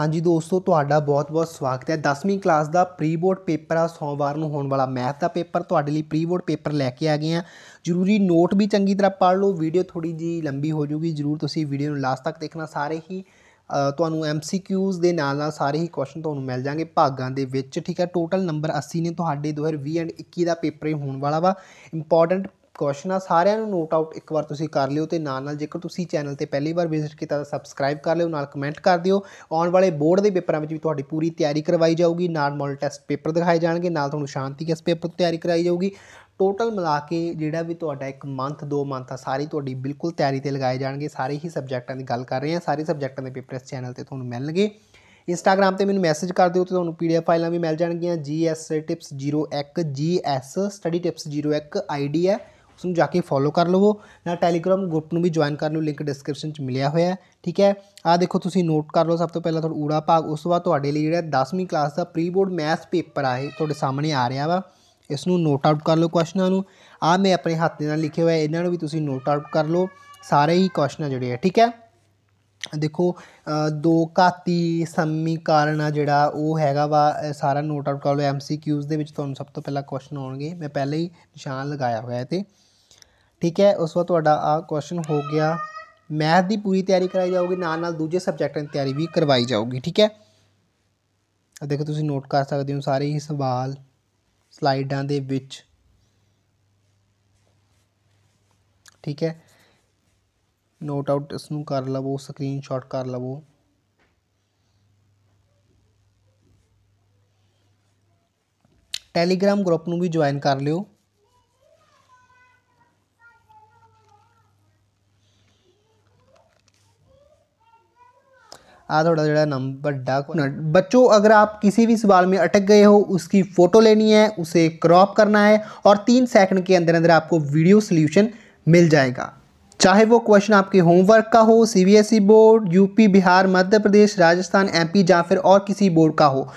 ਹਾਂਜੀ ਦੋਸਤੋ ਤੁਹਾਡਾ ਬਹੁਤ-ਬਹੁਤ ਸਵਾਗਤ ਹੈ 10ਵੀਂ ਕਲਾਸ ਦਾ ਪ੍ਰੀ ਬੋਰਡ ਪੇਪਰ ਆ ਸੋਮਵਾਰ ਨੂੰ ਹੋਣ ਵਾਲਾ ਮੈਥ ਦਾ ਪੇਪਰ ਤੁਹਾਡੇ ਲਈ ਪ੍ਰੀ ਬੋਰਡ ਪੇਪਰ ਲੈ ਕੇ ਆ ਗਏ ਆ ਜ਼ਰੂਰੀ ਨੋਟ ਵੀ ਚੰਗੀ ਤਰ੍ਹਾਂ ਪੜ੍ਹ ਲਓ ਵੀਡੀਓ ਥੋੜੀ ਜੀ ਲੰਬੀ ਹੋ ਜੂਗੀ ਜ਼ਰੂਰ ਤੁਸੀਂ ਵੀਡੀਓ ਨੂੰ ਲਾਸਟ ਤੱਕ ਦੇਖਣਾ ਸਾਰੇ ਹੀ ਤੁਹਾਨੂੰ ਐਮਸੀਕਿਊਜ਼ ਦੇ ਨਾਲ ਨਾਲ ਸਾਰੇ ਹੀ ਕੁਐਸਚਨ ਤੁਹਾਨੂੰ ਮਿਲ ਜਾਣਗੇ ਭਾਗਾਂ ਦੇ ਵਿੱਚ ਠੀਕ ਹੈ ਟੋਟਲ ਨੰਬਰ 80 ਨੇ ਤੁਹਾਡੇ 2020 ਐਂਡ 21 ਦਾ ਪੇਪਰ ਹੀ ਹੋਣ ਵਾਲਾ ਵਾ ਇੰਪੋਰਟੈਂਟ ਕੁਐਸਚਨ ਆ ਸਾਰਿਆਂ ਨੂੰ ਨੋਟ ਆਊਟ ਇੱਕ ਵਾਰ ਤੁਸੀਂ ਕਰ ਲਿਓ ਤੇ ਨਾਲ ਨਾਲ ਜੇਕਰ ਤੁਸੀਂ ਚੈਨਲ ਤੇ ਪਹਿਲੀ ਵਾਰ ਵਿਜ਼ਿਟ ਕੀਤਾ ਤਾਂ ਸਬਸਕ੍ਰਾਈਬ ਕਰ ਲਿਓ ਨਾਲ ਕਮੈਂਟ ਕਰ ਦਿਓ ਆਉਣ ਵਾਲੇ ਬੋਰਡ ਦੇ ਪੇਪਰਾਂ ਵਿੱਚ ਵੀ ਤੁਹਾਡੀ ਪੂਰੀ ਤਿਆਰੀ ਕਰਵਾਈ ਜਾਊਗੀ ਨਾਲ ਮੋਡਲ ਟੈਸਟ ਪੇਪਰ ਦਿਖਾਏ ਜਾਣਗੇ ਨਾਲ ਤੁਹਾਨੂੰ ਸ਼ਾਂਤੀ ਕੇਸ ਪੇਪਰ ਤਿਆਰੀ ਕਰਾਈ ਜਾਊਗੀ ਟੋਟਲ ਮਿਲਾ ਕੇ ਜਿਹੜਾ ਵੀ ਤੁਹਾਡਾ ਇੱਕ ਮੰਥ ਦੋ ਮੰਥ ਆ ਸਾਰੀ ਤੁਹਾਡੀ ਬਿਲਕੁਲ ਤਿਆਰੀ ਤੇ ਲਗਾਏ ਜਾਣਗੇ ਸਾਰੇ ਹੀ ਸਬਜੈਕਟਾਂ ਦੀ ਗੱਲ ਕਰ ਰਹੇ ਹਾਂ ਸਾਰੇ ਸਬਜੈਕਟਾਂ ਦੇ ਪੇਪਰ ਇਸ ਚੈਨਲ ਤੇ ਤੁਹਾਨੂੰ ਮਿਲਣਗੇ ਇੰਸਟਾਗ੍ਰam ਤੇ ਮੈਨੂੰ ਮੈਸੇਜ ਕਰ ਦਿਓ ਤੇ ਤੁਹਾਨੂੰ ਪੀਡੀਐਫ ਫਾਈਲਾਂ ਵੀ ਮਿਲ ਜਾਣਗੀਆਂ GS tips 01 GS study tips 01 ID ਹੈ ਉਸ ਨੂੰ ਜਾ ਕੇ ਫੋਲੋ ਕਰ ਲਵੋ ਨਾਲ ਟੈਲੀਗ੍ਰਾਮ ਗਰੁੱਪ ਨੂੰ ਵੀ ਜੁਆਇਨ ਕਰਨ ਨੂੰ ਲਿੰਕ ਡਿਸਕ੍ਰਿਪਸ਼ਨ 'ਚ ਮਿਲਿਆ ਹੋਇਆ ਹੈ ਠੀਕ ਹੈ ਆ ਦੇਖੋ ਤੁਸੀਂ ਨੋਟ ਕਰ ਲਓ ਸਭ ਤੋਂ ਪਹਿਲਾਂ ਤੁਹਾਡਾ ਊੜਾ ਭਾਗ ਉਸ ਤੋਂ ਬਾਅਦ ਤੁਹਾਡੇ ਲਈ ਜਿਹੜਾ 10ਵੀਂ ਕਲਾਸ ਦਾ ਪ੍ਰੀ ਬੋਰਡ ਮੈਥ ਪੇਪਰ ਆਏ ਤੁਹਾਡੇ ਸਾਹਮਣੇ ਆ ਰਿਹਾ ਵਾ ਇਸ ਨੂੰ ਨੋਟ ਆਊਟ ਕਰ ਲਓ ਕੁਐਸਚਨਾਂ ਨੂੰ ਆ ਮੈਂ ਆਪਣੇ ਹੱਥ ਦੇ ਨਾਲ ਲਿਖੇ ਹੋਏ ਇਹਨਾਂ ਨੂੰ ਵੀ ਤੁਸੀਂ ਨੋਟ ਆਊਟ ਕਰ ਲਓ ਸਾਰੇ ਹੀ ਕੁਐਸਚਨ ਜਿਹੜੇ ਆ ਠੀਕ ਹੈ ਦੇਖੋ ਦੋ ਘਾਤੀ ਸਮੀਕਰਨ ਆ ਜਿਹੜਾ ਉਹ ਹੈਗਾ ਵਾ ਸਾਰਾ ਨੋਟ ਆਊਟ ਕਰ ਲਓ ਐਮਸੀਕਿਊਜ਼ ਦੇ ਵਿੱਚ ਤੁਹਾਨੂੰ ਸਭ ਤੋਂ ਪਹਿਲਾਂ ਕੁਐਸਚਨ ਆਉਣਗੇ ਮੈਂ ਪਹਿਲਾਂ ਹੀ ਨਿਸ਼ਾਨ ਲਗਾਇਆ ਹੋਇਆ ਹੈ ਤੇ ਠੀਕ ਹੈ ਉਸ ਤੋਂ ਤੁਹਾਡਾ ਆ ਕੁਐਸਚਨ ਹੋ ਗਿਆ ਮੈਥ ਦੀ ਪੂਰੀ ਤਿਆਰੀ ਕਰਾਈ ਜਾਊਗੀ ਨਾਲ ਨਾਲ ਦੂਜੇ ਸਬਜੈਕਟਾਂ ਦੀ ਤਿਆਰੀ ਵੀ ਕਰਵਾਈ ਜਾਊਗੀ ਠੀਕ ਹੈ ਆ ਦੇਖੋ ਤੁਸੀਂ ਨੋਟ ਕਰ ਸਕਦੇ ਹੋ ਸਾਰੇ ਹੀ ਸਵਾਲ ਸਲਾਈਡਾਂ ਦੇ ਵਿੱਚ ਠੀਕ ਹੈ ਨੋਟ ਆਊਟ ਇਸ ਨੂੰ ਕਰ ਲਵੋ ਸਕਰੀਨਸ਼ਾਟ ਕਰ ਲਵੋ ਟੈਲੀਗ੍ਰam ਗਰੁੱਪ ਨੂੰ ਵੀ ਜੁਆਇਨ ਕਰ ਲਿਓ आधा जोड़ा नंबर डाक बच्चों अगर आप किसी भी सवाल में अटक गए हो उसकी फ़ोटो लेनी है उसे क्रॉप करना है और तीन सेकंड के अंदर अंदर आपको वीडियो सोल्यूशन मिल जाएगा चाहे वो क्वेश्चन आपके होमवर्क का हो C board UP Bihar Madhya Pradesh Rajasthan एम या फिर और किसी बोर्ड का हो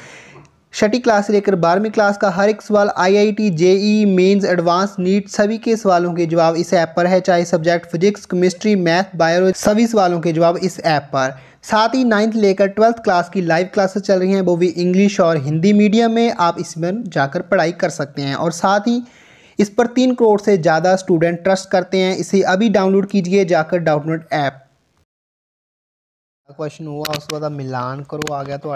छठी क्लास से लेकर बारहवीं क्लास का हर एक सवाल IIT JEE mains advance NEET सभी के सवालों के जवाब इस ऐप पर है चाहे subject physics chemistry math biology सभी सवालों के जवाब इस ऐप पर साथ ही नाइन्थ लेकर ट्वेल्थ क्लास की लाइव क्लासेस चल रही हैं वो भी इंग्लिश और हिंदी मीडियम में आप इसमें जाकर पढ़ाई कर सकते हैं और साथ ही इस पर तीन करोड़ से ज़्यादा स्टूडेंट ट्रस्ट करते हैं इसे अभी डाउनलोड कीजिए जाकर डाउनलोड ऐप क्वेश्चन हुआ उस बाद मिलान करो आ गया तो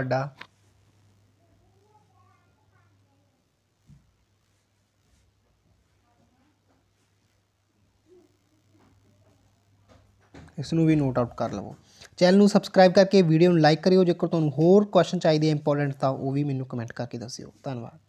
ਇਸ ਨੂੰ ਵੀ ਨੋਟ ਆਊਟ ਕਰ ਲਵੋ ਚੈਨਲ ਨੂੰ ਸਬਸਕ੍ਰਾਈਬ ਕਰਕੇ ਵੀਡੀਓ ਨੂੰ ਲਾਈਕ ਕਰਿਓ ਜੇਕਰ ਤੁਹਾਨੂੰ ਹੋਰ ਕੁਐਸਚਨ ਚਾਹੀਦੇ ਇੰਪੋਰਟੈਂਟ ਤਾਂ ਉਹ ਵੀ ਮੈਨੂੰ ਕਮੈਂਟ ਕਰਕੇ ਦੱਸਿਓ ਧੰਨਵਾਦ